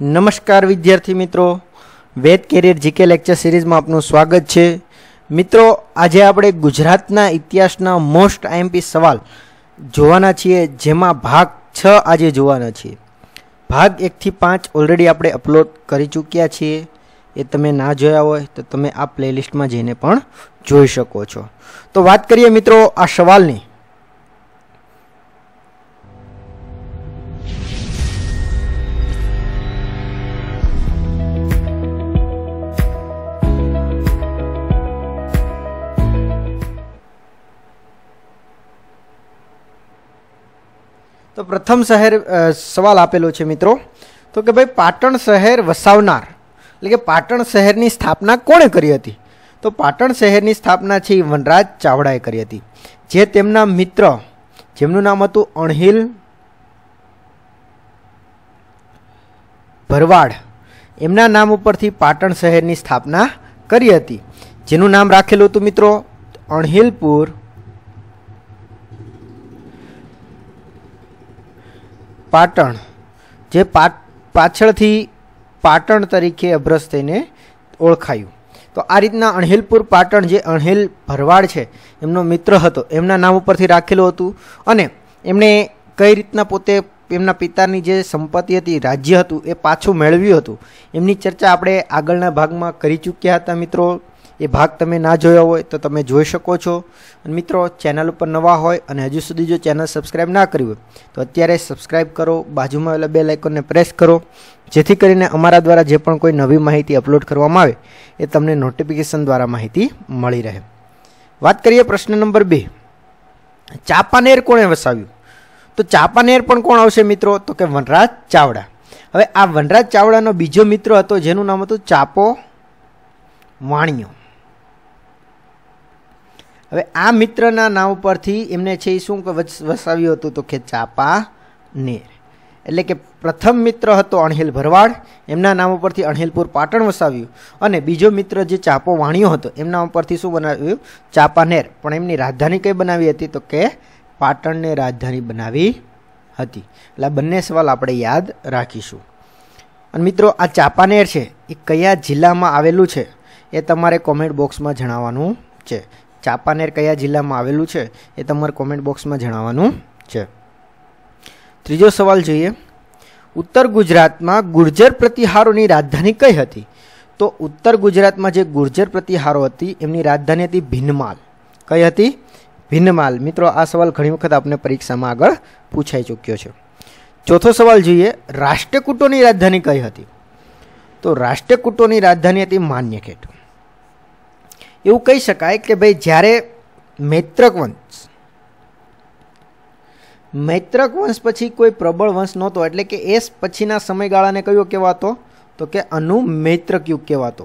નમસ્કાર વિદ્યાર્થી મિત્રો વેદ કેરિયર જીકે લેક્ચર સિરીઝમાં આપનું સ્વાગત છે મિત્રો આજે આપણે ગુજરાતના ઇતિહાસના મોસ્ટ આઈએમપી સવાલ જોવાના છીએ જેમાં ભાગ છ આજે જોવાના છીએ ભાગ એકથી પાંચ ઓલરેડી આપણે અપલોડ કરી ચૂક્યા છીએ એ તમે ના જોયા હોય તો તમે આ પ્લેલિસ્ટમાં જઈને પણ જોઈ શકો છો તો વાત કરીએ મિત્રો આ સવાલની પ્રથમ શહેર સવાલ આપેલો છે મિત્રો તો કે ભાઈ પાટણ શહેર વસાવનાર એટલે કે પાટણ શહેરની સ્થાપના કોણે કરી હતી તો પાટણ શહેરની સ્થાપના છે એ વનરાજ ચાવડાએ કરી હતી જે તેમના મિત્ર જેમનું નામ હતું અણહિલ ભરવાડ એમના નામ ઉપરથી પાટણ શહેરની સ્થાપના કરી હતી જેનું નામ રાખેલું હતું મિત્રો અણહિલપુર પાટણ જે પાછળથી પાટણ તરીકે અભ્રસ થઈને ઓળખાયું તો આ રીતના અણહિલપુર પાટણ જે અણહિલ ભરવાડ છે એમનો મિત્ર હતો એમના નામ ઉપરથી રાખેલું હતું અને એમણે કઈ રીતના પોતે એમના પિતાની જે સંપત્તિ હતી રાજ્ય હતું એ પાછું મેળવ્યું હતું એમની ચર્ચા આપણે આગળના ભાગમાં કરી ચૂક્યા હતા મિત્રો એ ભાગ તમે ના જોયો હોય તો તમે જોઈ શકો છો અને મિત્રો ચેનલ ઉપર નવા હોય અને હજુ સુધી જો ચેનલ સબસ્ક્રાઈબ ના કરી હોય તો અત્યારે સબસ્ક્રાઈબ કરો બાજુમાં આવેલા બે લાઇકોનને પ્રેસ કરો જેથી કરીને અમારા દ્વારા જે પણ કોઈ નવી માહિતી અપલોડ કરવામાં આવે એ તમને નોટિફિકેશન દ્વારા માહિતી મળી રહે વાત કરીએ પ્રશ્ન નંબર બે ચાપાનેર કોણે વસાવ્યું તો ચાપાનેર પણ કોણ આવશે મિત્રો તો કે વનરાજ ચાવડા હવે આ વનરાજ ચાવડાનો બીજો મિત્ર હતો જેનું નામ હતું ચાપો વાણિયો હવે આ મિત્રના નામ પરથી એમને છે એ શું વસાવ્યું હતું તો કે ચાપા નેર એટલે કે પ્રથમ મિત્ર હતો અણહેલ ભરવાડ એમના નામ ઉપરથી અણહેલપુર પાટણ વસાવ્યું અને બીજો મિત્ર જે ચાપો વાણ્યો હતો એમના ઉપરથી શું બનાવ્યું ચાપાનેર પણ એમની રાજધાની કઈ બનાવી હતી તો કે પાટણને રાજધાની બનાવી હતી એટલે આ બંને સવાલ આપણે યાદ રાખીશું અને મિત્રો આ ચાપાનેર છે એ કયા જિલ્લામાં આવેલું છે એ તમારે કોમેન્ટ બોક્સમાં જણાવવાનું છે ચાંપાનેર કયા જિલ્લામાં આવેલું છે એ તમારે કોમેન્ટ બોક્સમાં જણાવવાનું છે ત્રીજો સવાલ જોઈએ ઉત્તર ગુજરાતમાં ગુર્જર પ્રતિહારોની રાજધાની કઈ હતી તો ઉત્તર ગુજરાતમાં જે ગુર્જર પ્રતિહારો હતી એમની રાજધાની હતી ભિન્નમાલ કઈ હતી ભિન્નમાલ મિત્રો આ સવાલ ઘણી વખત આપને પરીક્ષામાં આગળ પૂછાઈ ચૂક્યો છે ચોથો સવાલ જોઈએ રાષ્ટ્રકૂટોની રાજધાની કઈ હતી તો રાષ્ટ્રકૂટોની રાજધાની હતી માન્યખેટ એવું કહી શકાય કે ભાઈ જ્યારે મૈત્રક વંશ મૈત્રક વંશ પછી કોઈ પ્રબળ વંશ નહોતો એટલે કે એ પછીના સમયગાળાને કયો કહેવાતો તો કે અનુમૈત્રક યુગ કહેવાતો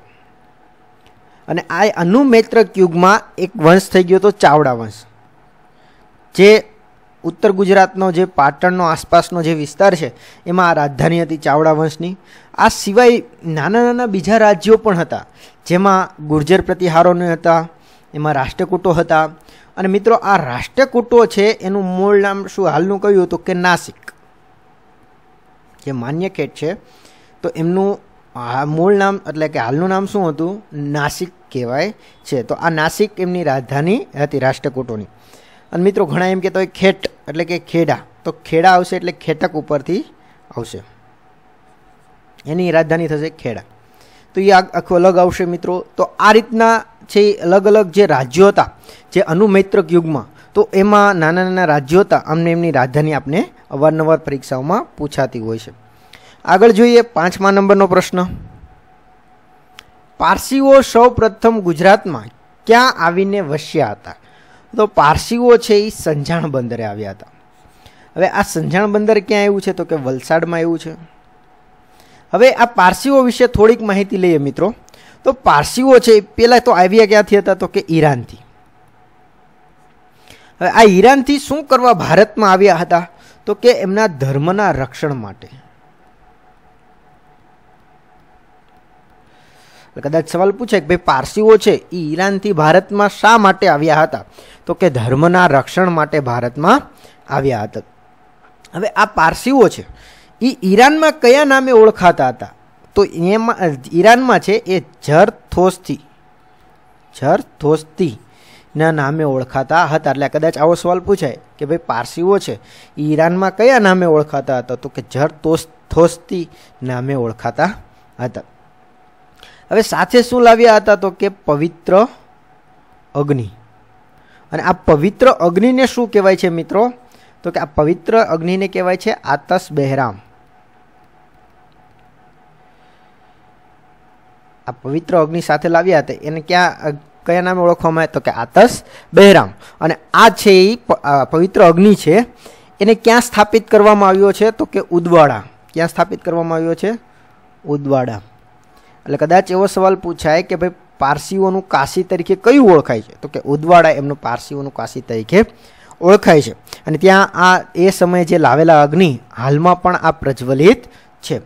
અને આ અનુમૈત્રક યુગમાં એક વંશ થઈ ગયો હતો ચાવડા વંશ જે ઉત્તર ગુજરાતનો જે પાટણનો આસપાસનો જે વિસ્તાર છે એમાં આ રાજધાની હતી ચાવડા વંશની આ સિવાય નાના નાના બીજા રાજ્યો પણ હતા જેમાં ગુર્જર પ્રતિહારોને હતા એમાં રાષ્ટ્રકૂટો હતા અને મિત્રો આ રાષ્ટ્રકૂટો છે એનું મૂળ નામ શું હાલનું કહ્યું હતું કે નાસિક જે માન્ય ખેટ છે તો એમનું મૂળ નામ એટલે કે હાલનું નામ શું હતું નાસિક કહેવાય છે તો આ નાસિક એમની રાજધાની હતી રાષ્ટ્રકૂટોની અને મિત્રો ઘણા એમ કહેતા હોય ખેટ એટલે કે ખેડા તો ખેડા આવશે એટલે ખેટક ઉપરથી આવશે એની રાજધાની થશે ખેડા તો એ આખું અલગ આવશે મિત્રો તો આ રીતના છે અલગ અલગ જે રાજ્યો હતા જે અનુમૈત્રક યુગમાં તો એમાં નાના નાના રાજ્યો હતા અમને એમની રાજધાની આપને અવારનવાર પરીક્ષાઓમાં પૂછાતી હોય છે આગળ જોઈએ પાંચમા નંબરનો પ્રશ્ન પારસીઓ સૌ પ્રથમ ગુજરાતમાં ક્યાં આવીને વસ્યા હતા તો પારસીઓ છે એ સંજાણ બંદરે આવ્યા હતા હવે આ સંજાણ બંદર ક્યાં આવ્યું છે તો કે વલસાડમાં આવ્યું છે હવે આ પારસીઓ વિશે થોડીક માહિતી લઈએ મિત્રો તો પારસીઓ છે પહેલાં તો આવ્યા ક્યાંથી હતા તો કે ઈરાનથી હવે આ ઈરાનથી શું કરવા ભારતમાં આવ્યા હતા તો કે એમના ધર્મના રક્ષણ માટે એટલે કદાચ સવાલ પૂછે કે ભાઈ પારસીઓ છે એ ઈરાનથી ભારતમાં શા માટે આવ્યા હતા તો કે ધર્મના રક્ષણ માટે ભારતમાં આવ્યા હતા હવે આ પારસીઓ છે એ ઈરાનમાં કયા નામે ઓળખાતા હતા તો એમાં ઈરાનમાં છે એ જરથોસ્તી જરથોસ્તી ના નામે ઓળખાતા હતા એટલે કદાચ આવો સવાલ પૂછાય કે ભાઈ પારસીઓ છે એ ઈરાનમાં કયા નામે ઓળખાતા હતા તો કે જરતોસ્થોસ્તી નામે ઓળખાતા હતા હવે સાથે શું લાવ્યા હતા તો કે પવિત્ર અગ્નિ અને આ પવિત્ર અગ્નિને શું કહેવાય છે મિત્રો તો કે આ પવિત્ર અગ્નિને કહેવાય છે આતસ બહેરામ આ પવિત્ર અગ્નિ સાથે લાવ્યા હતા એને ક્યાં કયા નામે ઓળખવામાં આવે તો કે આતસ બહેરામ અને આ છે એ પવિત્ર અગ્નિ છે એને ક્યાં સ્થાપિત કરવામાં આવ્યો છે તો કે ઉદવાડા ક્યાં સ્થાપિત કરવામાં આવ્યો છે ઉદવાડા એટલે કદાચ એવો સવાલ પૂછાય કે ભાઈ પારસીઓનું કાશી તરીકે કયું ઓળખાય છે તો કે ઉદવાડા એમનું પારસીઓનું કાશી તરીકે ઓળખાય છે અને ત્યાં આ એ સમયે જે લાવેલા અગ્નિ હાલમાં પણ આ પ્રજ્વલિત છે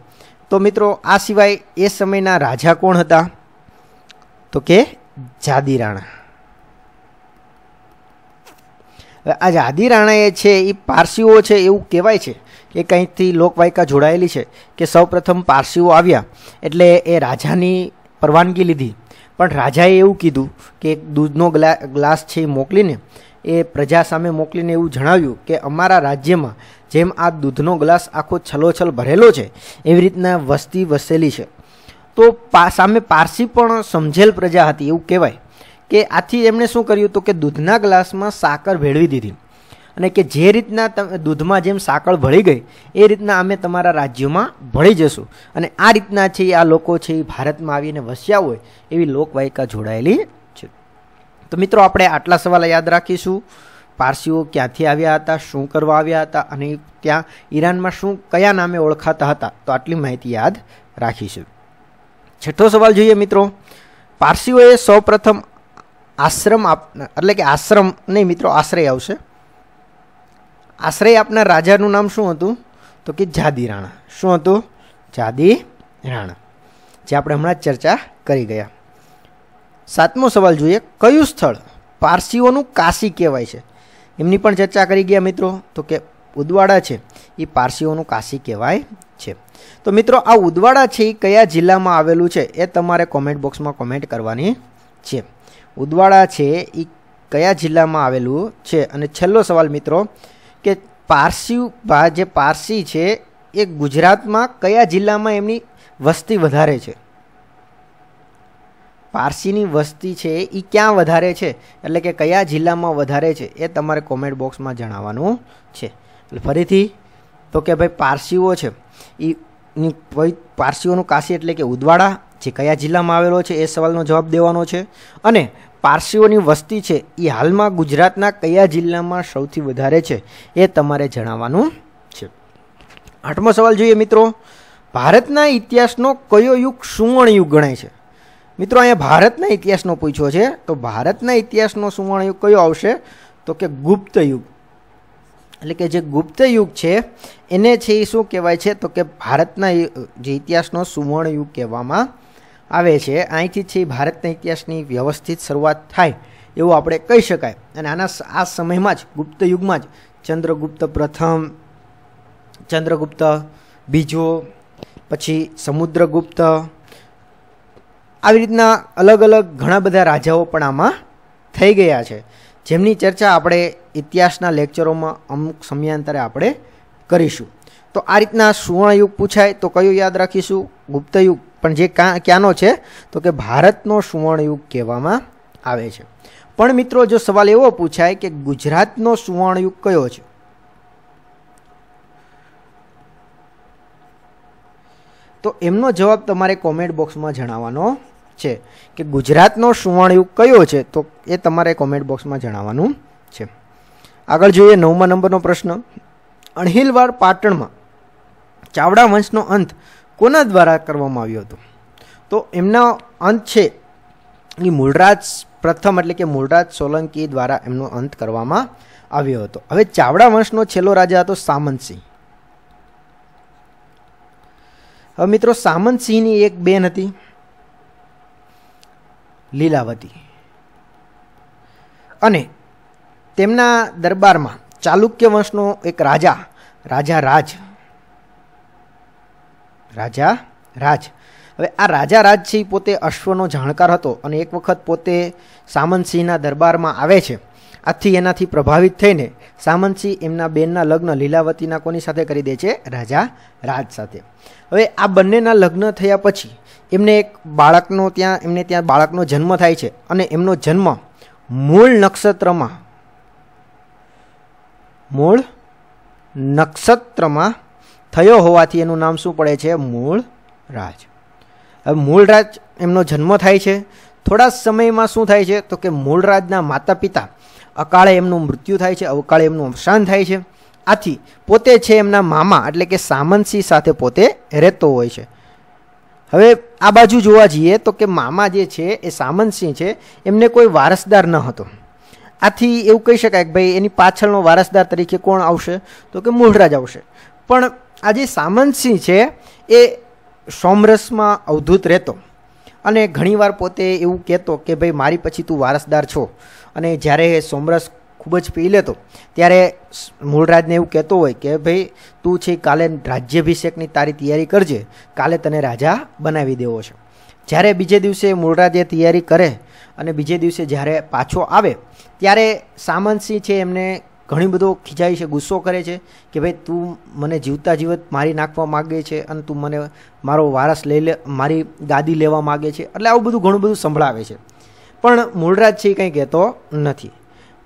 તો મિત્રો આ સિવાય એ સમયના રાજા કોણ હતા તો કે જાદીરાણા આ જાદી રાણાએ છે એ પારસીઓ છે એવું કહેવાય છે કે કંઈકથી લોકવાયકા જોડાયેલી છે કે સૌપ્રથમ પારસીઓ આવ્યા એટલે એ રાજાની પરવાનગી લીધી પણ રાજાએ એવું કીધું કે એક દૂધનો ગ્લા ગ્લાસ છે એ મોકલીને એ પ્રજા સામે મોકલીને એવું જણાવ્યું કે અમારા રાજ્યમાં જેમ આ દૂધનો ગ્લાસ આખો છલોછલ ભરેલો છે એવી રીતના વસ્તી વસેલી છે તો પા સામે પારસી પણ સમજેલ પ્રજા હતી એવું કહેવાય કે આથી એમણે શું કર્યું તો કે દૂધના ગ્લાસમાં સાકર ભેળવી દીધી અને કે જે રીતના દૂધમાં જેમ સાકર ભળી ગઈ એ રીતના અમે તમારા રાજ્યોમાં ભળી જશું અને આ રીતના છે આ લોકો છે એ ભારતમાં આવીને વસ્યા હોય એવી લોકવાયિકા જોડાયેલી છે તો મિત્રો આપણે આટલા સવાલ યાદ રાખીશું પારસીઓ ક્યાંથી આવ્યા હતા શું કરવા આવ્યા હતા અને ત્યાં ઈરાનમાં શું કયા નામે ઓળખાતા હતા તો આટલી માહિતી યાદ રાખીશું છઠ્ઠો સવાલ જોઈએ મિત્રો પારસીઓએ સૌપ્રથમ આશ્રમ આપ એટલે કે આશ્રમ નહીં મિત્રો આશ્રય આવશે આશ્રય આપનાર રાજાનું નામ શું હતું તો કે જાદી રાણા શું હતું જાદી રાણા જે આપણે હમણાં ચર્ચા કરી ગયા સાતમો સવાલ જોઈએ કયું સ્થળ પારસીઓનું કાશી કહેવાય છે એમની પણ ચર્ચા કરી ગયા મિત્રો તો કે ઉદવાડા છે એ પારસીઓનું કાશી કહેવાય છે તો મિત્રો આ ઉદવાડા છે એ કયા જિલ્લામાં આવેલું છે એ તમારે કોમેન્ટ બોક્સમાં કોમેન્ટ કરવાની છે ઉદવાડા છે એ કયા જિલ્લામાં આવેલું છે અને છેલ્લો સવાલ મિત્રો કે પારસી જે પારસી છે એ ગુજરાતમાં કયા જિલ્લામાં એમની વસ્તી વધારે છે પારસીની વસ્તી છે એ ક્યાં વધારે છે એટલે કે કયા જિલ્લામાં વધારે છે એ તમારે કોમેન્ટ બોક્સમાં જણાવવાનું છે એટલે ફરીથી તો કે ભાઈ પારસીઓ છે એ પારસીઓનું કાશી એટલે કે ઉદવાડા જે કયા જિલ્લામાં આવેલો છે એ સવાલનો જવાબ દેવાનો છે અને પારસીઓની વસ્તી છે એ હાલમાં ગુજરાતના કયા જિલ્લામાં સૌથી વધારે છે એ તમારે જણાવવાનું છે આઠમો સવાલ જોઈએ મિત્રો ભારતના ઇતિહાસનો કયો યુગ સુવર્ણ યુગ ગણાય છે મિત્રો અહીંયા ભારતના ઇતિહાસનો પૂછ્યો છે તો ભારતના ઇતિહાસનો સુવર્ણ યુગ કયો આવશે તો કે ગુપ્ત યુગ એટલે કે જે ગુપ્ત યુગ છે એને છે એ શું કહેવાય છે તો કે ભારતના જે ઇતિહાસનો સુવર્ણ યુગ કહેવામાં આવે છે અહીંથી છે ભારતના ઇતિહાસની વ્યવસ્થિત શરૂઆત થાય એવું આપણે કહી શકાય અને આના આ સમયમાં જ ગુપ્ત યુગમાં જ ચંદ્રગુપ્ત પ્રથમ ચંદ્રગુપ્ત બીજો પછી સમુદ્રગુપ્ત આવી રીતના અલગ અલગ ઘણા બધા રાજાઓ પણ આમાં થઈ ગયા છે જેમની ચર્ચા આપણે ઇતિહાસના લેક્ચરોમાં અમુક સમયાંતરે આપણે કરીશું તો આ રીતના સુવર્ણયુગ પૂછાય તો કયું યાદ રાખીશું ગુપ્તયુગ પણ જે કા ક્યાંનો છે તો કે ભારતનો સુવર્ણયુગ કહેવામાં આવે છે પણ મિત્રો જો સવાલ એવો પૂછાય કે ગુજરાતનો સુવર્ણયુગ કયો છે તો એમનો જવાબ તમારે કોમેન્ટ બોક્સમાં જણાવવાનો છે કે ગુજરાતનો સુવર્ણયુગ કયો છે તો એ તમારે કોમેન્ટ બોક્સમાં જણાવવાનું છે આગળ જોઈએ નવમા નંબરનો પ્રશ્ન અણહિલવાડ પાટણમાં ચાવડા વંશનો અંત કોના દ્વારા કરવામાં આવ્યું હતું તો એમનો અંત છે એ મૂળરાજ પ્રથમ એટલે કે મૂળરાજ સોલંકી દ્વારા એમનો અંત કરવામાં આવ્યો હતો હવે ચાવડા વંશનો છેલ્લો રાજા હતો સામંતસિંહ હવે મિત્રો સામંતસિંહની એક બેન હતી લીલાવતી અને તેમના દરબારમાં ચાલુક્ય વંશનો એક રાજા રાજા રાજ રાજા રાજ હવે આ રાજા રાજ છે પોતે અશ્વનો જાણકાર હતો અને એક વખત પોતે સામંતસિંહના દરબારમાં આવે છે આથી એનાથી પ્રભાવિત થઈને સામંતસિંહ એમના બેનના લગ્ન લીલાવતીના કોની સાથે કરી દે છે રાજા રાજ સાથે હવે આ બંનેના લગ્ન થયા પછી એમને એક બાળકનો ત્યાં એમને ત્યાં બાળકનો જન્મ થાય છે અને એમનો જન્મ મૂળ નક્ષત્રમાં મૂળ નક્ષત્રમાં થયો હોવાથી એનું નામ શું પડે છે મૂળ રાજ હવે મૂળ રાજ એમનો જન્મ થાય છે થોડા સમયમાં શું થાય છે તો કે મૂળ રાજના માતા પિતા અકાળે એમનું મૃત્યુ થાય છે અવકાળે એમનું અવસાન થાય છે આથી પોતે છે એમના મામા એટલે કે સામંતસિંહ સાથે પોતે રહેતો હોય છે હવે આ બાજુ જોવા જઈએ તો કે મામા જે છે એ સામંતસિંહ છે એમને કોઈ વારસદાર ન હતો આથી એવું કહી શકાય કે ભાઈ એની પાછળનો વારસદાર તરીકે કોણ આવશે તો કે મૂળરાજ આવશે પણ આ જે સામંતસિંહ છે એ સોમરસમાં અવધૂત રહેતો અને ઘણીવાર પોતે એવું કહેતો કે ભાઈ મારી પછી તું વારસદાર છો અને જ્યારે એ સોમરસ ખૂબ જ પી લેતો ત્યારે મૂળરાજને એવું કહેતો હોય કે ભાઈ તું છે કાલે રાજ્યાભિષેકની તારી તૈયારી કરજે કાલે તને રાજા બનાવી દેવો છે જ્યારે બીજે દિવસે મૂળરાજે તૈયારી કરે અને બીજે દિવસે જ્યારે પાછો આવે ત્યારે સામંતસિંહ છે એમને ઘણી બધો ખીજાય છે ગુસ્સો કરે છે કે ભાઈ તું મને જીવતા જીવત મારી નાખવા માગે છે અને તું મને મારો વારસ લઈ લે મારી ગાદી લેવા માગે છે એટલે આવું બધું ઘણું બધું સંભળાવે છે પણ મૂળરાજ છે એ કંઈ કહેતો નથી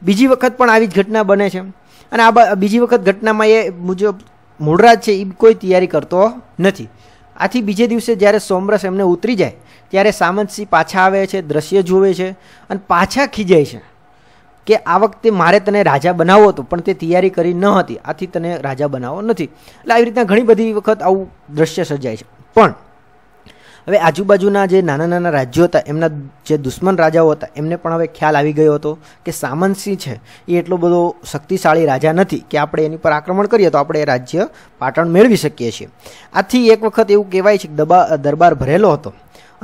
બીજી વખત પણ આવી જ ઘટના બને છે અને આ બીજી વખત ઘટનામાં એ મુજબ મૂળરાજ છે એ કોઈ તૈયારી કરતો નથી આથી બીજે દિવસે જ્યારે સોમરસ એમને ઉતરી જાય ત્યારે સામંતસિંહ પાછા આવે છે દ્રશ્ય જોવે છે અને પાછા ખીજાય છે કે આ વખતે મારે તને રાજા બનાવવો હતો પણ તે તૈયારી કરી ન હતી આથી તને રાજા બનાવવો નથી એટલે આવી રીતના ઘણી બધી વખત આવું દ્રશ્ય સર્જાય છે પણ હવે આજુબાજુના જે નાના નાના રાજ્યો હતા એમના જે દુશ્મન રાજાઓ હતા એમને પણ હવે ખ્યાલ આવી ગયો હતો કે સામંતસિંહ છે એ એટલો બધો શક્તિશાળી રાજા નથી કે આપણે એની પર આક્રમણ કરીએ તો આપણે એ રાજ્ય પાટણ મેળવી શકીએ છીએ આથી એક વખત એવું કહેવાય છે કે દબા દરબાર ભરેલો હતો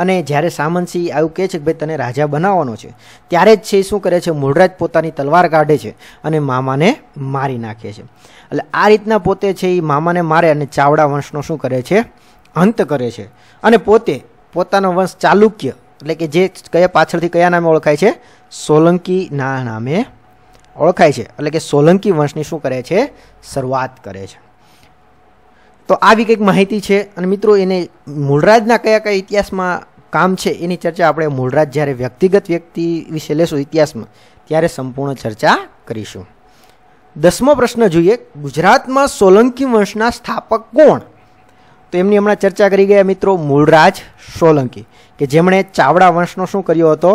અને જ્યારે સામંતસિંહ આવું કહે છે કે ભાઈ તને રાજા બનાવવાનો છે ત્યારે જ છે શું કરે છે મૂળરાજ પોતાની તલવાર કાઢે છે અને મામાને મારી નાખે છે એટલે આ રીતના પોતે છે એ મામાને મારે અને ચાવડા વંશનો શું કરે છે અંત કરે છે અને પોતે પોતાનો વંશ ચાલુક્ય એટલે કે જે કયા પાછળથી કયા નામે ઓળખાય છે સોલંકીના નામે ઓળખાય છે એટલે કે સોલંકી વંશની શું કરે છે શરૂઆત કરે છે તો આવી કંઈક માહિતી છે અને મિત્રો એને મૂળરાજના કયા કયા ઇતિહાસમાં કામ છે એની ચર્ચા આપણે મૂળરાજ જ્યારે વ્યક્તિગત વ્યક્તિ વિશે લેશું ઇતિહાસમાં ત્યારે સંપૂર્ણ ચર્ચા કરીશું દસમો પ્રશ્ન જોઈએ ગુજરાતમાં સોલંકી વંશના સ્થાપક કોણ તો એમની હમણાં ચર્ચા કરી ગયા મિત્રો મૂળરાજ સોલંકી કે જેમણે ચાવડા વંશનો શું કર્યો હતો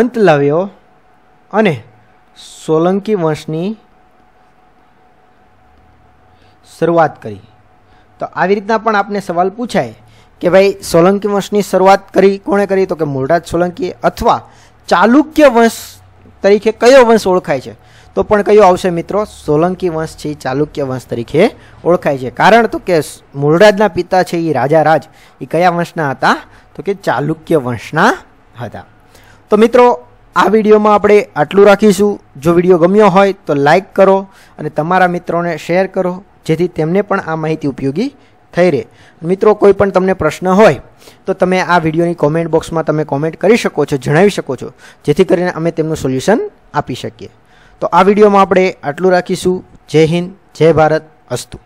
અંત લાવ્યો અને સોલંકી વંશની શરૂઆત કરી તો આવી રીતના પણ આપને સવાલ પૂછાય કે ભાઈ સોલંકી વંશની શરૂઆત કરી કોણે કરી તો કે મૂળરાજ સોલંકી અથવા ચાલુક્ય વંશ તરીકે કયો વંશ ઓળખાય છે તો પણ કયો આવશે મિત્રો સોલંકી વંશ છે એ ચાલુક્ય વંશ તરીકે ઓળખાય છે કારણ તો કે મૂળરાજના પિતા છે એ રાજા રાજ એ કયા વંશના હતા તો કે ચાલુક્ય વંશના હતા તો મિત્રો આ વિડીયોમાં આપણે આટલું રાખીશું જો વિડીયો ગમ્યો હોય તો લાઈક કરો અને તમારા મિત્રોને શેર કરો જેથી તેમને પણ આ માહિતી ઉપયોગી થઈ રહે મિત્રો કોઈ પણ તમને પ્રશ્ન હોય તો તમે આ વિડીયોની કોમેન્ટ બોક્સમાં તમે કોમેન્ટ કરી શકો છો જણાવી શકો છો જેથી કરીને અમે તેમનું સોલ્યુશન આપી શકીએ તો આ વિડીયોમાં આપણે આટલું રાખીશું જય હિન્દ જય ભારત અસ્તુ